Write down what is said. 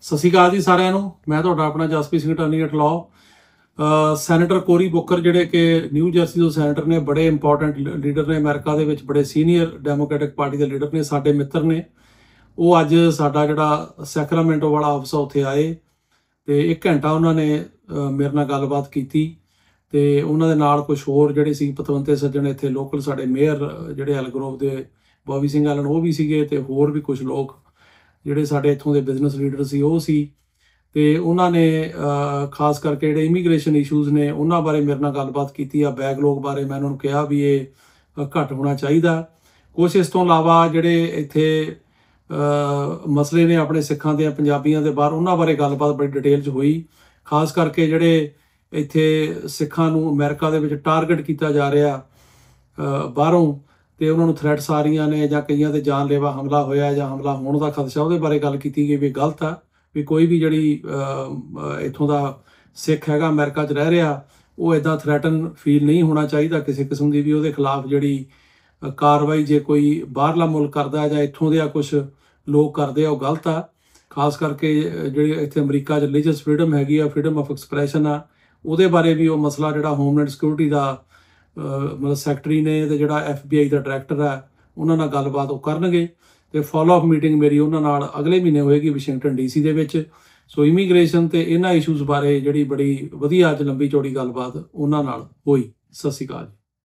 ਸਤਿ ਸ਼੍ਰੀ ਅਕਾਲ ਜੀ ਸਾਰਿਆਂ ਨੂੰ ਮੈਂ ਤੁਹਾਡਾ ਆਪਣਾ Jaspi Singh attorney at law senator Cory Booker ਜਿਹੜੇ ਕਿ ਨਿਊ ਜਰਸੀ ਤੋਂ ਸੈਨੇਟਰ ਨੇ ਬੜੇ ਇੰਪੋਰਟੈਂਟ ਲੀਡਰ ਨੇ ਅਮਰੀਕਾ ਦੇ ਵਿੱਚ ਬੜੇ ਸੀਨੀਅਰ ਡੈਮੋਕ੍ਰੈਟਿਕ ਪਾਰਟੀ ਦੇ ਲੀਡਰ ਨੇ ਸਾਡੇ ਮਿੱਤਰ ਨੇ ਉਹ ਅੱਜ ਸਾਡਾ ਜਿਹੜਾ ਸੈਕਰਾਮੈਂਟੋ ਵਾਲਾ ਆਫਿਸ ਉੱਥੇ ਆਏ ਤੇ 1 ਘੰਟਾ ਉਹਨਾਂ ਨੇ ਮੇਰੇ ਨਾਲ ਗੱਲਬਾਤ ਕੀਤੀ ਤੇ ਉਹਨਾਂ ਦੇ ਨਾਲ ਕੁਝ ਹੋਰ ਜਿਹੜੇ ਸੀ ਪਤਵੰਤੇ ਸੱਜਣ ਇੱਥੇ ਲੋਕਲ ਸਾਡੇ ਮੇਅਰ ਜਿਹੜੇ ਐਲਗਰੋਵ ਦੇ ਬੋਬੀ ਸਿੰਘ ਆਲਨ ਉਹ ਵੀ ਸੀਗੇ ਤੇ ਹੋਰ ਵੀ ਕੁਝ ਲੋਕ ਜਿਹੜੇ ਸਾਡੇ ਇੱਥੋਂ ਦੇ ਬਿਜ਼ਨਸ ਲੀਡਰ ਸੀ ਉਹ ਸੀ ਤੇ ਉਹਨਾਂ ਨੇ ਖਾਸ ਕਰਕੇ ਜਿਹੜੇ ਇਮੀਗ੍ਰੇਸ਼ਨ ਇਸ਼ੂਜ਼ ਨੇ ਉਹਨਾਂ ਬਾਰੇ ਮੇਰੇ ਨਾਲ ਗੱਲਬਾਤ ਕੀਤੀ ਆ ਬੈਕਲੌਗ ਬਾਰੇ ਮੈਂ ਉਹਨਾਂ ਨੂੰ ਕਿਹਾ ਵੀ ਇਹ ਘਟ ਹੋਣਾ ਚਾਹੀਦਾ ਕੁਝ ਇਸ ਤੋਂ ਇਲਾਵਾ ਜਿਹੜੇ ਇੱਥੇ ਮਸਲੇ ਨੇ ਆਪਣੇ ਸਿੱਖਾਂ ਦੇ ਪੰਜਾਬੀਆਂ ਦੇ ਬਾਹਰ ਉਹਨਾਂ ਬਾਰੇ ਗੱਲਬਾਤ ਬੜੀ ਡਿਟੇਲ 'ਚ ਹੋਈ ਖਾਸ ਕਰਕੇ ਜਿਹੜੇ ਇੱਥੇ ਸਿੱਖਾਂ ਨੂੰ ਅਮਰੀਕਾ ਦੇ ਵਿੱਚ ਟਾਰਗੇਟ ਕੀਤਾ ਜਾ ਰਿਹਾ ਬਾਹਰੋਂ ਤੇ ਉਹਨਾਂ ਨੂੰ ਥ੍ਰੈਟਸ ਆ ਰਹੀਆਂ ਨੇ ਜਾਂ ਕਈਆਂ ਤੇ ਜਾਨਲੇਵਾ ਹਮਲਾ ਹੋਇਆ ਜਾਂ ਹਮਲਾ ਹੋਣ ਦਾ ਖਦਸ਼ਾ ਉਹਦੇ ਬਾਰੇ ਗੱਲ ਕੀਤੀ ਗਈ ਵੀ ਗਲਤ ਆ ਵੀ ਕੋਈ ਵੀ ਜਿਹੜੀ ਇੱਥੋਂ ਦਾ ਸਿੱਖ ਹੈਗਾ ਅਮਰੀਕਾ 'ਚ ਰਹਿ ਰਿਹਾ ਉਹ ਇਦਾਂ ਥ੍ਰੈਟਨ ਫੀਲ ਨਹੀਂ ਹੋਣਾ ਚਾਹੀਦਾ ਕਿਸੇ ਕਿਸਮ ਦੀ ਵੀ ਉਹਦੇ ਖਿਲਾਫ ਜਿਹੜੀ ਕਾਰਵਾਈ ਜੇ ਕੋਈ ਬਾਹਰਲਾ ਮੁਲਕ ਕਰਦਾ ਜਾਂ ਇੱਥੋਂ ਦੇ ਆ ਕੁਝ ਲੋਕ ਕਰਦੇ ਆ ਉਹ ਗਲਤ ਆ ਖਾਸ ਕਰਕੇ ਜਿਹੜੇ ਇੱਥੇ ਅਮਰੀਕਾ 'ਚ ਰਿਲੀਜੀਅਸ ਫਰੀडम ਹੈਗੀ ਆ ਫਰੀडम ਆਫ ਐਕਸਪ੍ਰੈਸ਼ਨ ਆ ਉਹਦੇ ਬਾਰੇ ਵੀ ਉਹ ਮਸਲਾ ਜਿਹੜਾ ਹੋਮਲੈਂਡ ਸਿਕਿਉਰਿਟੀ ਦਾ ਮਤਲਬ ਸੈਕਟਰੀ ਨੇ ਤੇ ਜਿਹੜਾ ਐਫਬੀਆਈ ਦਾ ਡਾਇਰੈਕਟਰ ਹੈ ਉਹਨਾਂ ਨਾਲ ਗੱਲਬਾਤ ਉਹ ਕਰਨਗੇ ਤੇ ਫਾਲੋ ਅਪ ਮੀਟਿੰਗ ਮੇਰੀ ਉਹਨਾਂ ਨਾਲ ਅਗਲੇ ਮਹੀਨੇ ਹੋਏਗੀ ਵਾਸ਼ਿੰਗਟਨ ਡੀਸੀ ਦੇ ਵਿੱਚ ਸੋ ਇਮੀਗ੍ਰੇਸ਼ਨ ਤੇ ਇਹਨਾਂ ਇਸ਼ੂਜ਼ ਬਾਰੇ ਜਿਹੜੀ ਬੜੀ ਵਧੀਆ ਅੱਜ ਲੰਬੀ ਚੌੜੀ ਗੱਲਬਾਤ ਉਹਨਾਂ ਨਾਲ ਹੋਈ ਸਤਿ ਸ਼੍ਰੀ ਅਕਾਲ